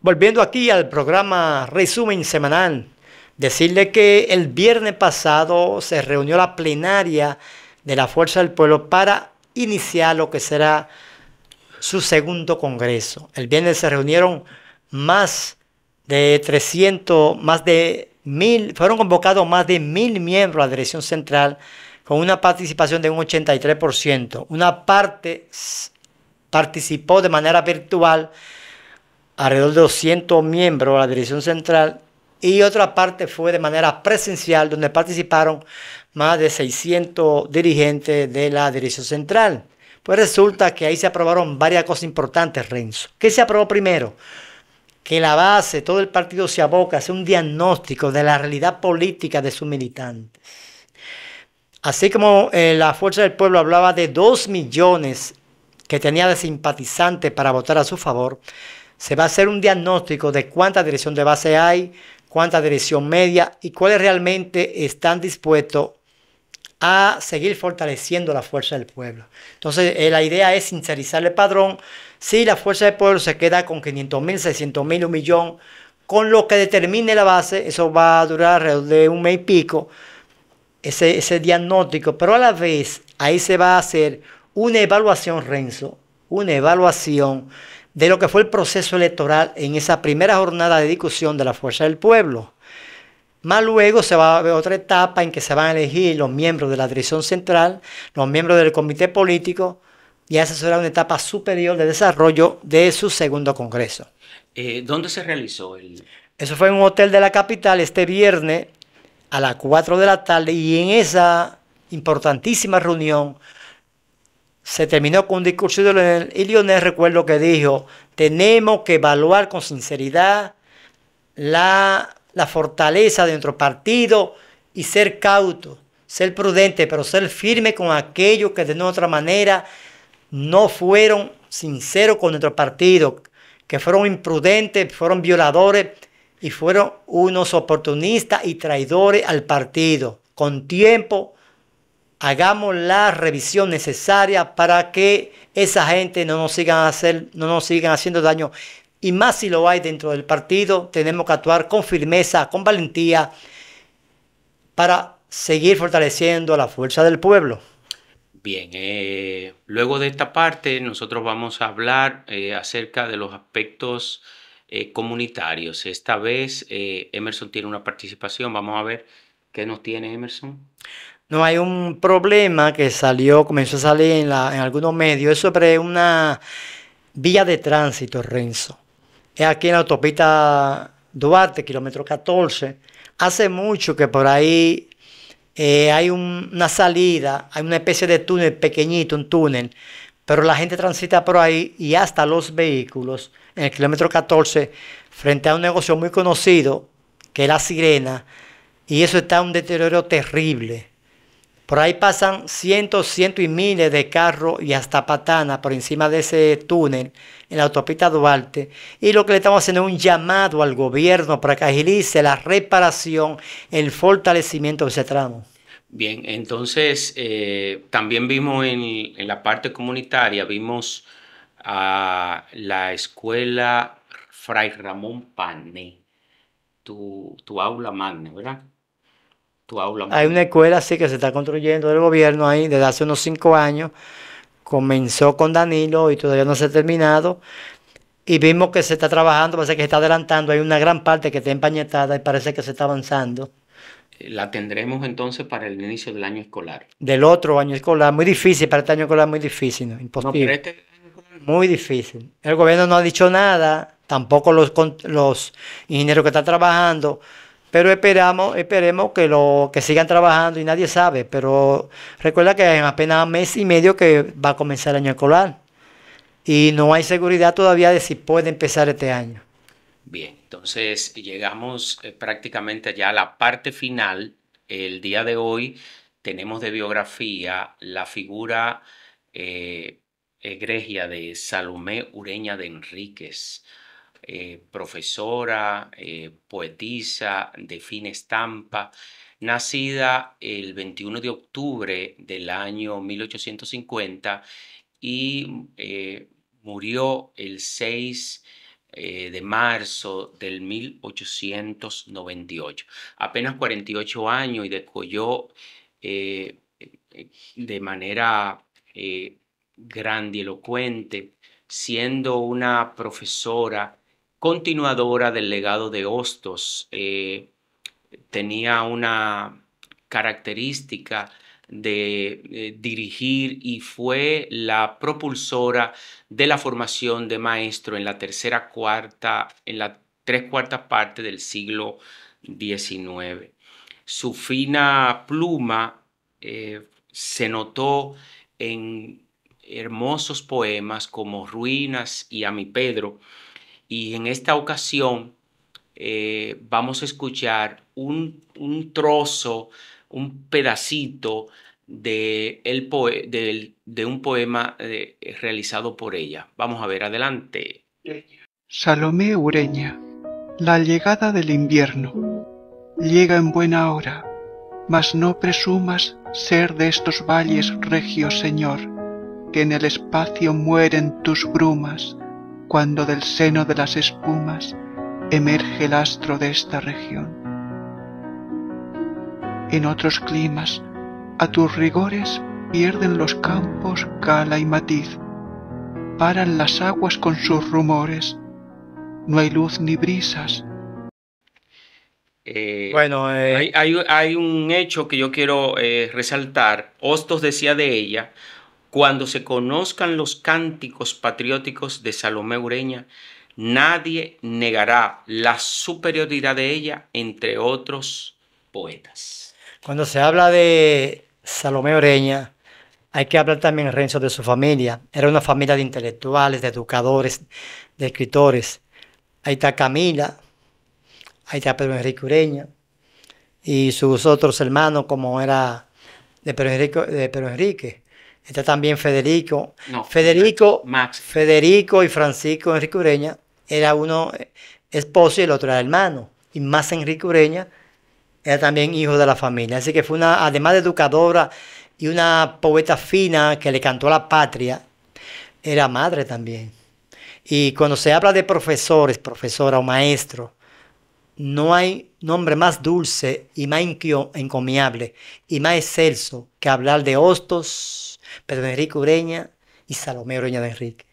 Volviendo aquí al programa Resumen Semanal, decirle que el viernes pasado se reunió la plenaria de la Fuerza del Pueblo para iniciar lo que será su segundo congreso. El viernes se reunieron más de 300, más de mil, fueron convocados más de mil miembros a la dirección central con una participación de un 83%. Una parte participó de manera virtual alrededor de 200 miembros de la dirección central y otra parte fue de manera presencial donde participaron más de 600 dirigentes de la dirección central. Pues resulta que ahí se aprobaron varias cosas importantes, Renzo. ¿Qué se aprobó primero? Que la base, todo el partido se aboca a hacer un diagnóstico de la realidad política de sus militantes. Así como eh, la Fuerza del Pueblo hablaba de 2 millones que tenía de simpatizantes para votar a su favor, se va a hacer un diagnóstico de cuánta dirección de base hay, cuánta dirección media y cuáles realmente están dispuestos a seguir fortaleciendo la fuerza del pueblo. Entonces, eh, la idea es sincerizar el padrón. Si la fuerza del pueblo se queda con 500 mil, 600 mil, un millón, con lo que determine la base, eso va a durar alrededor de un mes y pico, ese, ese diagnóstico, pero a la vez ahí se va a hacer una evaluación, Renzo, una evaluación de lo que fue el proceso electoral en esa primera jornada de discusión de la Fuerza del Pueblo. Más luego se va a ver otra etapa en que se van a elegir los miembros de la dirección central, los miembros del comité político, y esa será una etapa superior de desarrollo de su segundo congreso. Eh, ¿Dónde se realizó el...? Eso fue en un hotel de la capital este viernes a las 4 de la tarde y en esa importantísima reunión se terminó con un discurso y Lionel. recuerdo que dijo, tenemos que evaluar con sinceridad la, la fortaleza de nuestro partido y ser cautos, ser prudentes, pero ser firme con aquellos que de otra manera no fueron sinceros con nuestro partido, que fueron imprudentes, fueron violadores y fueron unos oportunistas y traidores al partido. Con tiempo hagamos la revisión necesaria para que esa gente no nos sigan, hacer, no nos sigan haciendo daño. Y más si lo hay dentro del partido, tenemos que actuar con firmeza, con valentía, para seguir fortaleciendo la fuerza del pueblo. Bien, eh, luego de esta parte nosotros vamos a hablar eh, acerca de los aspectos eh, comunitarios. Esta vez Emerson tiene una participación, vamos a ver qué nos tiene Emerson. No hay un problema que salió, comenzó a salir en, la, en algunos medios, es sobre una vía de tránsito, Renzo. Es aquí en la autopista Duarte, kilómetro 14. Hace mucho que por ahí eh, hay una salida, hay una especie de túnel pequeñito, un túnel, pero la gente transita por ahí y hasta los vehículos en el kilómetro 14 frente a un negocio muy conocido que es La Sirena y eso está en un deterioro terrible. Por ahí pasan cientos, cientos y miles de carros y hasta patanas por encima de ese túnel en la autopista Duarte. Y lo que le estamos haciendo es un llamado al gobierno para que agilice la reparación, el fortalecimiento de ese tramo. Bien, entonces eh, también vimos en, la parte comunitaria, vimos a la escuela Fray Ramón Pané, tu, tu aula magna, ¿verdad? Hay una escuela sí que se está construyendo del gobierno ahí desde hace unos cinco años. Comenzó con Danilo y todavía no se ha terminado. Y vimos que se está trabajando, parece que se está adelantando. Hay una gran parte que está empañetada y parece que se está avanzando. La tendremos entonces para el inicio del año escolar. Del otro año escolar, muy difícil, para este año escolar muy difícil, ¿no? imposible. No, este Muy difícil. El gobierno no ha dicho nada, tampoco los, los ingenieros que están trabajando pero esperamos, esperemos que lo que sigan trabajando y nadie sabe. Pero recuerda que en apenas un mes y medio que va a comenzar el año escolar. Y no hay seguridad todavía de si puede empezar este año. Bien, entonces llegamos eh, prácticamente ya a la parte final. El día de hoy tenemos de biografía la figura eh, egregia de Salomé Ureña de Enríquez eh, profesora, eh, poetisa, de fina estampa, nacida el 21 de octubre del año 1850 y eh, murió el 6 de marzo del 1898. Apenas 48 años y descolló de manera grandilocuente, siendo una profesora continuadora del legado de Hostos. Eh, tenía una característica de eh, dirigir y fue la propulsora de la formación de maestro en la tercera cuarta, en la tres cuartas parte del siglo XIX. Su fina pluma eh, se notó en hermosos poemas como Ruinas y A mi Pedro, y en esta ocasión eh, vamos a escuchar un, trozo, un pedacito de, un poema eh, realizado por ella. Vamos a ver, adelante. Salomé Ureña, la llegada del invierno. Llega en buena hora, mas no presumas ser de estos valles regios, Señor, que en el espacio mueren tus brumas cuando del seno de las espumas emerge el astro de esta región. En otros climas, a tus rigores pierden los campos cala y matiz, paran las aguas con sus rumores, no hay luz ni brisas. Eh, bueno, eh, Hay, un hecho que yo quiero eh, resaltar. Hostos decía de ella, cuando se conozcan los cánticos patrióticos de Salomé Ureña, nadie negará la superioridad de ella entre otros poetas. Cuando se habla de Salomé Ureña, hay que hablar también, Renzo, de su familia. Era una familia de intelectuales, de educadores, de escritores. Ahí está Camila, ahí está Pedro Enrique Ureña y sus otros hermanos, como era de Pedro de Pedro Enrique Está también Federico. Federico, Max. Federico y Francisco Enrique Ureña era uno eh, esposo y el otro era hermano. Y más Enrique Ureña era también hijo de la familia. Así que fue una, además de educadora y una poeta fina que le cantó a la patria, era madre también. Y cuando se habla de profesores, profesora o maestro, no hay nombre más dulce y más encomiable y más excelso que hablar de Hostos, Pedro Enrique Ureña y Salomé Ureña de Enrique.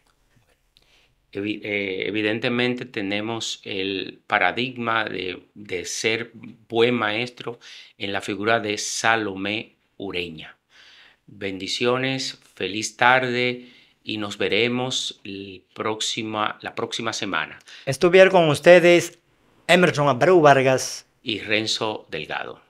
Eh, evidentemente tenemos el paradigma de, ser buen maestro en la figura de Salomé Ureña. Bendiciones, feliz tarde y nos veremos la próxima semana. Estuvieron con ustedes Emerson Abreu Vargas y Renzo Delgado.